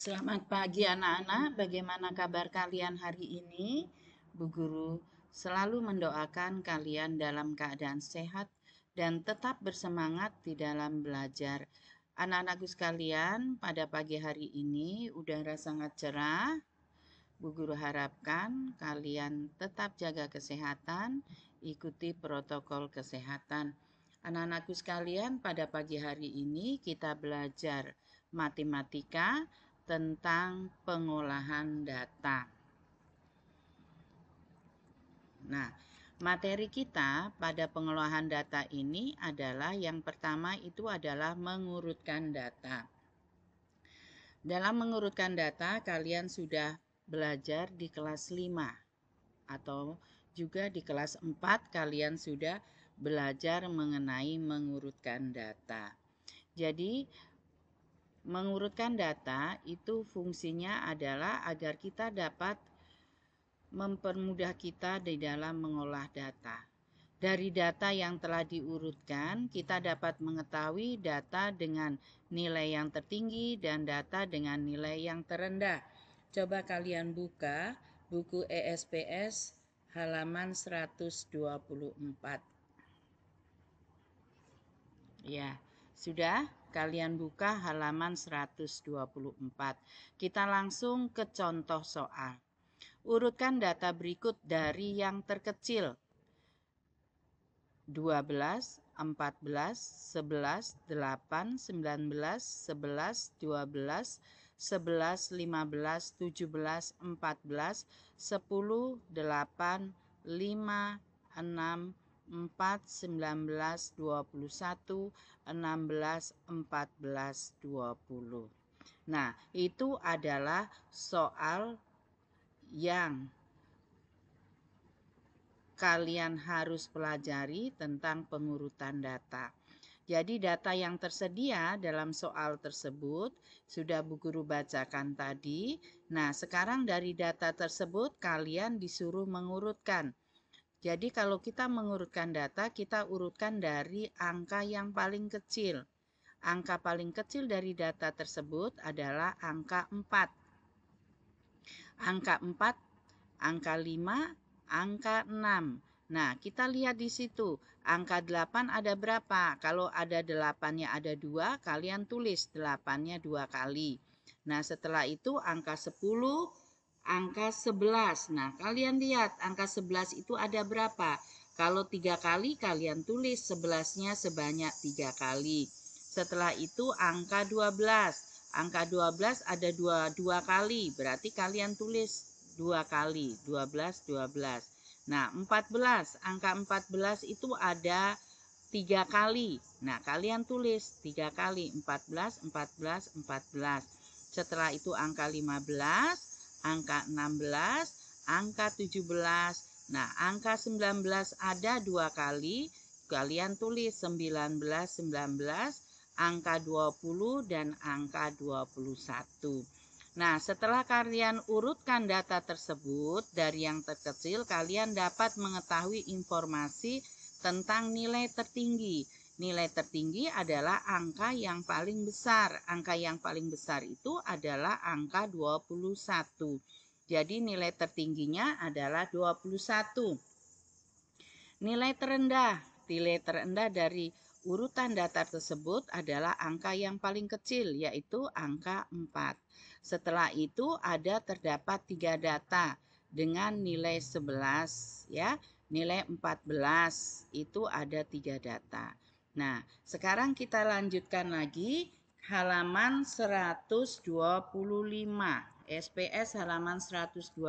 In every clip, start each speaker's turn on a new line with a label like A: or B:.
A: Selamat pagi anak-anak, bagaimana kabar kalian hari ini? Bu Guru selalu mendoakan kalian dalam keadaan sehat dan tetap bersemangat di dalam belajar. Anak-anakku sekalian, pada pagi hari ini udara sangat cerah. Bu Guru harapkan kalian tetap jaga kesehatan, ikuti protokol kesehatan. Anak-anakku sekalian, pada pagi hari ini kita belajar matematika, tentang pengolahan data. Nah, materi kita pada pengolahan data ini adalah yang pertama itu adalah mengurutkan data. Dalam mengurutkan data, kalian sudah belajar di kelas 5 atau juga di kelas 4 kalian sudah belajar mengenai mengurutkan data. Jadi, Mengurutkan data itu fungsinya adalah agar kita dapat mempermudah kita di dalam mengolah data. Dari data yang telah diurutkan, kita dapat mengetahui data dengan nilai yang tertinggi dan data dengan nilai yang terendah. Coba kalian buka buku ESPS halaman 124. Ya, sudah? kalian buka halaman 124. Kita langsung ke contoh soal. Urutkan data berikut dari yang terkecil. 12, 14, 11, 8, 19, 11, 12, 11, 15, 17, 14, 10, 8, 5, 6, 4, 19, 21, 16, 14, 20. Nah, itu adalah soal yang kalian harus pelajari tentang pengurutan data. Jadi data yang tersedia dalam soal tersebut sudah Bu Guru bacakan tadi. Nah, sekarang dari data tersebut kalian disuruh mengurutkan jadi kalau kita mengurutkan data, kita urutkan dari angka yang paling kecil. Angka paling kecil dari data tersebut adalah angka 4. Angka 4, angka 5, angka 6. Nah, kita lihat di situ. Angka 8 ada berapa? Kalau ada 8-nya ada 2, kalian tulis 8-nya 2 kali. Nah, setelah itu angka 10, angka 11. Nah, kalian lihat angka 11 itu ada berapa? Kalau tiga kali, kalian tulis 11-nya sebanyak tiga kali. Setelah itu angka 12. Angka 12 ada dua, dua kali, berarti kalian tulis dua kali, 12, 12. Nah, 14, angka 14 itu ada tiga kali. Nah, kalian tulis tiga kali, 14, 14, 14. Setelah itu angka 15, angka 16, angka 17. Nah, angka 19 ada dua kali, kalian tulis 19, 19, angka 20 dan angka 21. Nah, setelah kalian urutkan data tersebut dari yang terkecil, kalian dapat mengetahui informasi tentang nilai tertinggi Nilai tertinggi adalah angka yang paling besar. Angka yang paling besar itu adalah angka 21. Jadi nilai tertingginya adalah 21. Nilai terendah. Nilai terendah dari urutan datar tersebut adalah angka yang paling kecil yaitu angka 4. Setelah itu ada terdapat tiga data dengan nilai 11 ya. Nilai 14 itu ada tiga data. Nah, sekarang kita lanjutkan lagi halaman 125. SPS halaman 125.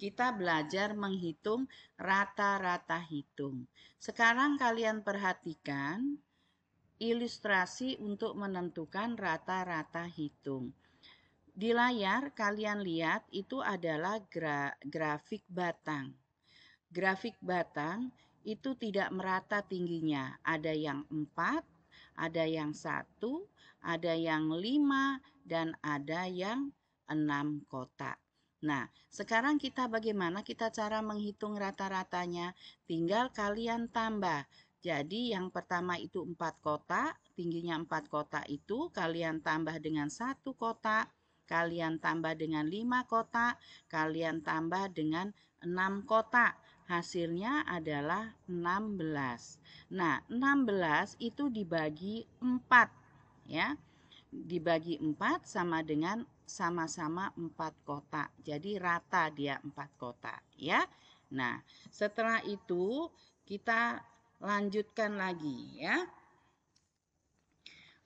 A: Kita belajar menghitung rata-rata hitung. Sekarang kalian perhatikan ilustrasi untuk menentukan rata-rata hitung. Di layar kalian lihat itu adalah gra grafik batang. Grafik batang itu tidak merata tingginya. Ada yang empat, ada yang satu, ada yang lima, dan ada yang enam kotak. Nah, sekarang kita bagaimana kita cara menghitung rata-ratanya? Tinggal kalian tambah. Jadi yang pertama itu empat kotak, tingginya empat kotak itu kalian tambah dengan satu kotak, kalian tambah dengan lima kotak, kalian tambah dengan enam kotak hasilnya adalah 16. Nah, 16 itu dibagi 4 ya. Dibagi 4 sama dengan sama-sama 4 kotak. Jadi rata dia 4 kotak ya. Nah, setelah itu kita lanjutkan lagi ya.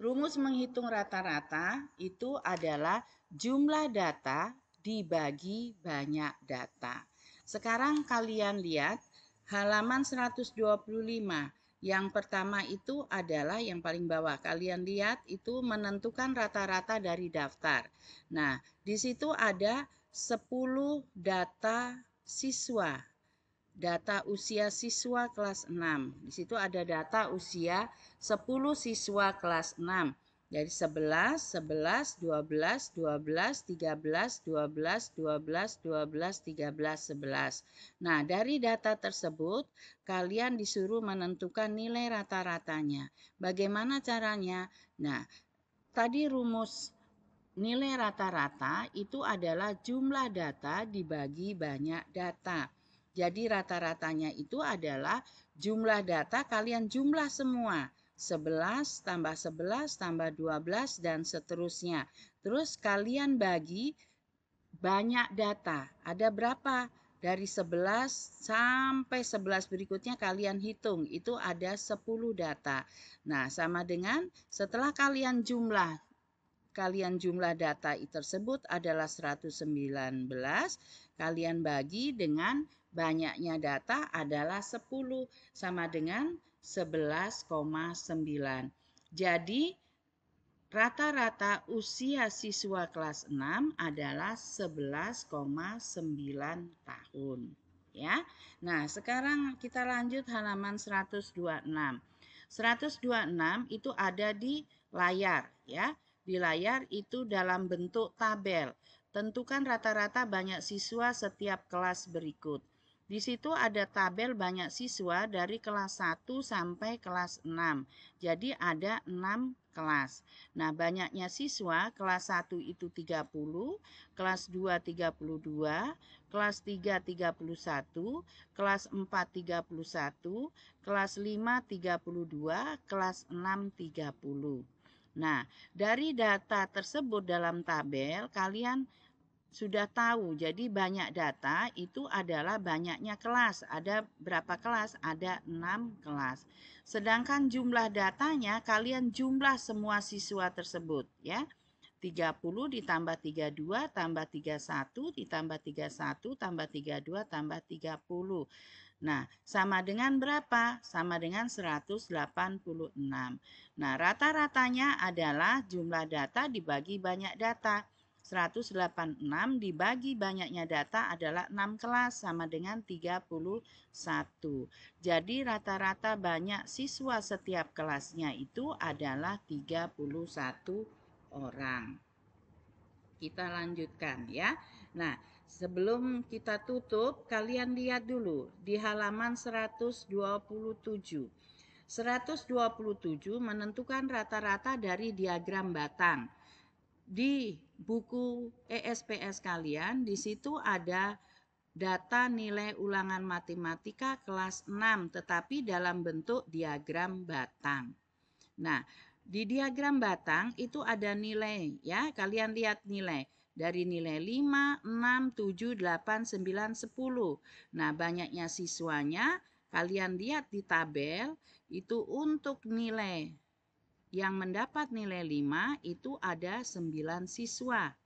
A: Rumus menghitung rata-rata itu adalah jumlah data dibagi banyak data. Sekarang kalian lihat halaman 125. Yang pertama itu adalah yang paling bawah. Kalian lihat itu menentukan rata-rata dari daftar. Nah, di situ ada 10 data siswa. Data usia siswa kelas 6. Di situ ada data usia 10 siswa kelas 6. Jadi 11, 11, 12, 12, 13, 12, 12, 12, 13, 11. Nah, dari data tersebut, kalian disuruh menentukan nilai rata-ratanya. Bagaimana caranya? Nah, tadi rumus nilai rata-rata itu adalah jumlah data dibagi banyak data. Jadi rata-ratanya itu adalah jumlah data kalian jumlah semua. 11 tambah 11 tambah 12 dan seterusnya. Terus kalian bagi banyak data. Ada berapa? Dari 11 sampai 11 berikutnya kalian hitung. Itu ada 10 data. Nah, sama dengan setelah kalian jumlah kalian jumlah data tersebut adalah 119, kalian bagi dengan banyaknya data adalah 10 sama dengan 11,9. Jadi rata-rata usia siswa kelas 6 adalah 11,9 tahun. Ya. Nah, sekarang kita lanjut halaman 126. 126 itu ada di layar ya. Di layar itu dalam bentuk tabel. Tentukan rata-rata banyak siswa setiap kelas berikut. Di situ ada tabel banyak siswa dari kelas 1 sampai kelas 6. Jadi ada 6 kelas. Nah, banyaknya siswa kelas 1 itu 30, kelas 2 32, kelas 3 31, kelas 4 31, kelas 5 32, kelas 6 30. Nah, dari data tersebut dalam tabel kalian sudah tahu. Jadi banyak data itu adalah banyaknya kelas. Ada berapa kelas? Ada 6 kelas. Sedangkan jumlah datanya kalian jumlah semua siswa tersebut ya. 30 ditambah 32 tambah 31 ditambah 31 tambah 32 tambah 30. Nah, sama dengan berapa? Sama dengan 186. Nah, rata-ratanya adalah jumlah data dibagi banyak data. 186 dibagi banyaknya data adalah 6 kelas sama dengan 31. Jadi rata-rata banyak siswa setiap kelasnya itu adalah 31 orang. Kita lanjutkan ya. Nah, sebelum kita tutup, kalian lihat dulu di halaman 127. 127 menentukan rata-rata dari diagram batang di buku ESPS kalian di situ ada data nilai ulangan matematika kelas 6 tetapi dalam bentuk diagram batang. Nah, di diagram batang itu ada nilai ya, kalian lihat nilai dari nilai 5, 6, 7, 8, 9, 10. Nah, banyaknya siswanya kalian lihat di tabel itu untuk nilai yang mendapat nilai 5 itu ada 9 siswa.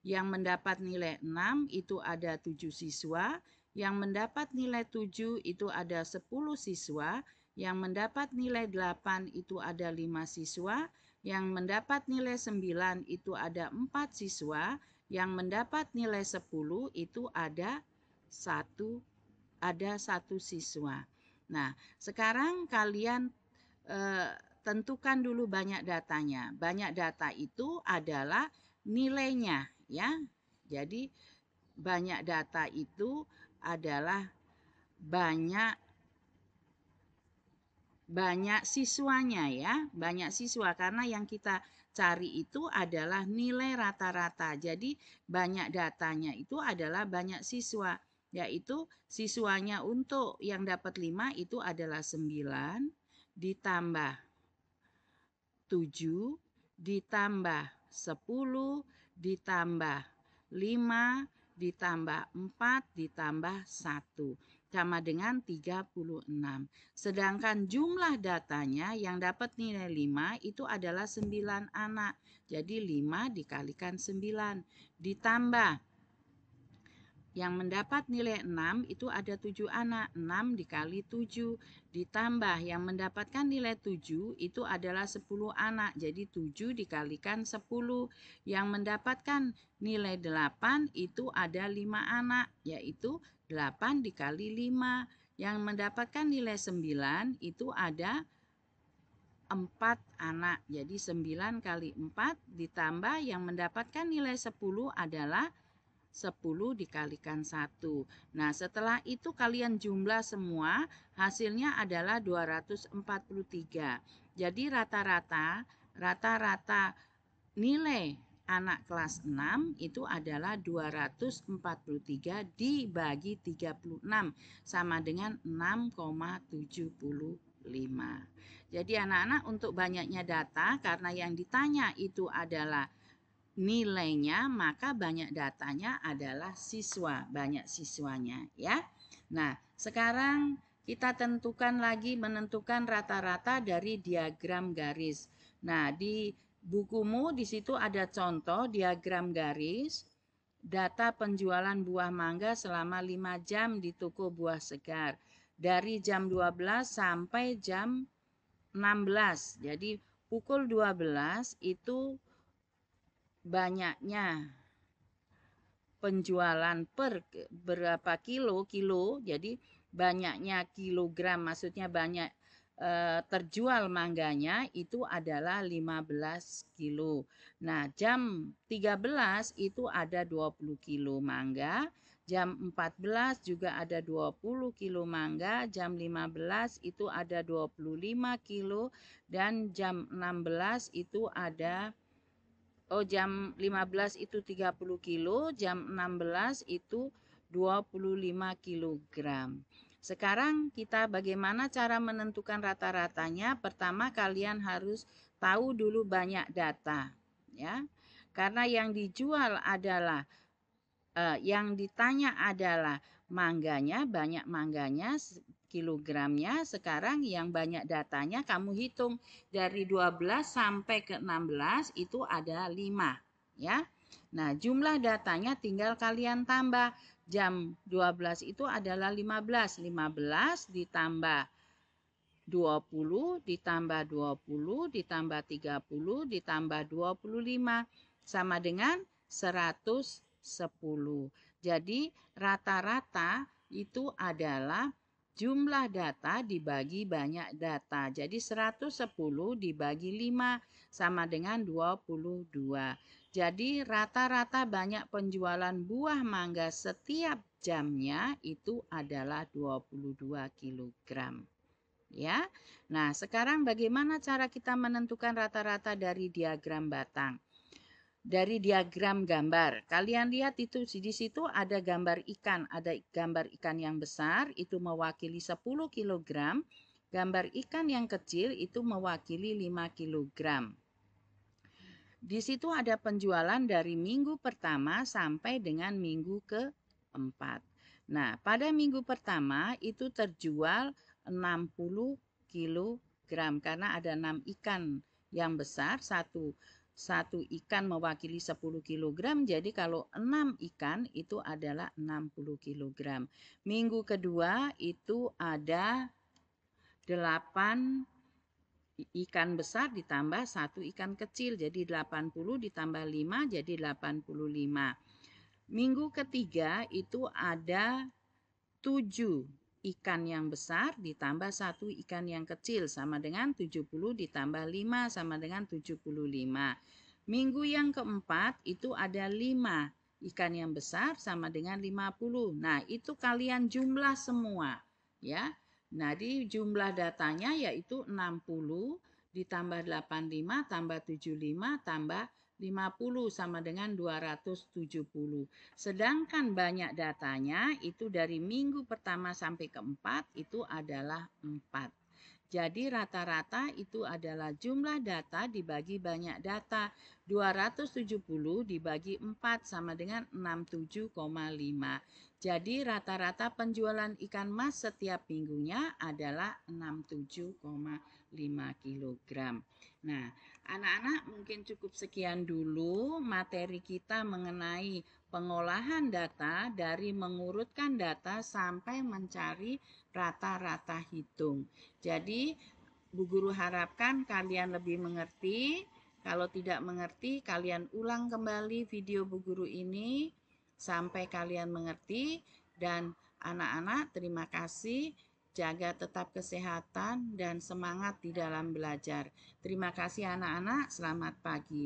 A: Yang mendapat nilai 6 itu ada 7 siswa. Yang mendapat nilai 7 itu ada 10 siswa. Yang mendapat nilai 8 itu ada 5 siswa. Yang mendapat nilai 9 itu ada 4 siswa. Yang mendapat nilai 10 itu ada 1, ada 1 siswa. Nah, sekarang kalian eh, tentukan dulu banyak datanya. Banyak data itu adalah nilainya ya. Jadi banyak data itu adalah banyak banyak siswanya ya, banyak siswa karena yang kita cari itu adalah nilai rata-rata. Jadi banyak datanya itu adalah banyak siswa, yaitu siswanya untuk yang dapat 5 itu adalah 9 ditambah 7 ditambah 10 ditambah 5 ditambah 4 ditambah 1 sama dengan 36. Sedangkan jumlah datanya yang dapat nilai 5 itu adalah 9 anak. Jadi 5 dikalikan 9 ditambah yang mendapat nilai 6 itu ada 7 anak. 6 dikali 7 ditambah yang mendapatkan nilai 7 itu adalah 10 anak. Jadi 7 dikalikan 10. Yang mendapatkan nilai 8 itu ada 5 anak yaitu 8 dikali 5. Yang mendapatkan nilai 9 itu ada 4 anak. Jadi 9 kali 4 ditambah yang mendapatkan nilai 10 adalah 10 dikalikan 1. Nah, setelah itu kalian jumlah semua, hasilnya adalah 243. Jadi rata-rata rata-rata nilai anak kelas 6 itu adalah 243 dibagi 36 sama dengan 6,75. Jadi anak-anak untuk banyaknya data karena yang ditanya itu adalah nilainya, maka banyak datanya adalah siswa, banyak siswanya ya. Nah, sekarang kita tentukan lagi menentukan rata-rata dari diagram garis. Nah, di bukumu di situ ada contoh diagram garis data penjualan buah mangga selama 5 jam di toko buah segar dari jam 12 sampai jam 16. Jadi pukul 12 itu banyaknya penjualan per berapa kilo kilo jadi banyaknya kilogram maksudnya banyak e, terjual mangganya itu adalah 15 kilo. Nah, jam 13 itu ada 20 kilo mangga, jam 14 juga ada 20 kilo mangga, jam 15 itu ada 25 kilo dan jam 16 itu ada oh jam 15 itu 30 kilo, jam 16 itu 25 kilogram. Sekarang kita bagaimana cara menentukan rata-ratanya? Pertama kalian harus tahu dulu banyak data, ya. Karena yang dijual adalah eh, yang ditanya adalah mangganya, banyak mangganya, kilogramnya. Sekarang yang banyak datanya kamu hitung dari 12 sampai ke 16 itu ada 5 ya. Nah, jumlah datanya tinggal kalian tambah. Jam 12 itu adalah 15. 15 ditambah 20 ditambah 20 ditambah 30 ditambah 25 sama dengan 110. Jadi rata-rata itu adalah Jumlah data dibagi banyak data. Jadi 110 dibagi 5 sama dengan 22. Jadi rata-rata banyak penjualan buah mangga setiap jamnya itu adalah 22 kg. Ya. Nah, sekarang bagaimana cara kita menentukan rata-rata dari diagram batang? dari diagram gambar. Kalian lihat itu di situ ada gambar ikan, ada gambar ikan yang besar itu mewakili 10 kg, gambar ikan yang kecil itu mewakili 5 kg. Di situ ada penjualan dari minggu pertama sampai dengan minggu keempat. Nah, pada minggu pertama itu terjual 60 kg karena ada 6 ikan yang besar, satu satu ikan mewakili 10 kg. Jadi kalau 6 ikan itu adalah 60 kg. Minggu kedua itu ada 8 ikan besar ditambah satu ikan kecil jadi 80 ditambah 5 jadi 85. Minggu ketiga itu ada 7 ikan yang besar ditambah satu ikan yang kecil sama dengan 70 ditambah 5 sama dengan 75. Minggu yang keempat itu ada 5 ikan yang besar sama dengan 50. Nah, itu kalian jumlah semua ya. Nah, di jumlah datanya yaitu 60 ditambah 85 tambah 75 tambah 50 sama dengan 270. Sedangkan banyak datanya itu dari minggu pertama sampai keempat itu adalah 4. Jadi rata-rata itu adalah jumlah data dibagi banyak data. 270 dibagi 4 sama dengan 67,5. Jadi rata-rata penjualan ikan mas setiap minggunya adalah 67,5 kg. Nah, Anak-anak mungkin cukup sekian dulu materi kita mengenai pengolahan data dari mengurutkan data sampai mencari rata-rata hitung. Jadi Bu Guru harapkan kalian lebih mengerti. Kalau tidak mengerti, kalian ulang kembali video Bu Guru ini sampai kalian mengerti. Dan anak-anak terima kasih jaga tetap kesehatan dan semangat di dalam belajar. Terima kasih anak-anak, selamat pagi.